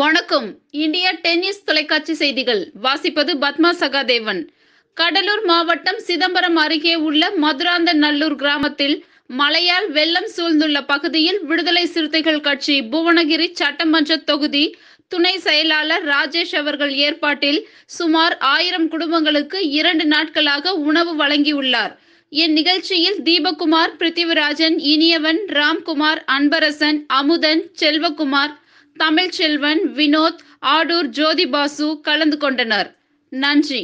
வணக்கம் இந்திய டென்னிஸ் தொலைக்காட்சி செய்திகள் வாசிப்பது பத்மா சகாதேவன் கடலூர் மாவட்டம் சிதம்பரம் அருகே உள்ள மதுராந்த நல்லூர் கிராமத்தில் மழையால் வெள்ளம் சூழ்ந்துள்ள பகுதியில் விடுதலை சிறுத்தைகள் கட்சி புவனகிரி சட்டமன்ற தொகுதி துணை செயலாளர் ராஜேஷ் அவர்கள் ஏற்பாட்டில் சுமார் ஆயிரம் குடும்பங்களுக்கு இரண்டு நாட்களாக உணவு வழங்கியுள்ளார் இந்நிகழ்ச்சியில் தீபகுமார் பிருத்திவிராஜன் இனியவன் ராம்குமார் அன்பரசன் அமுதன் செல்வகுமார் தமிழ்ச்செல்வன் வினோத் ஆடூர் ஜோதிபாசு கலந்து கொண்டனர் நன்றி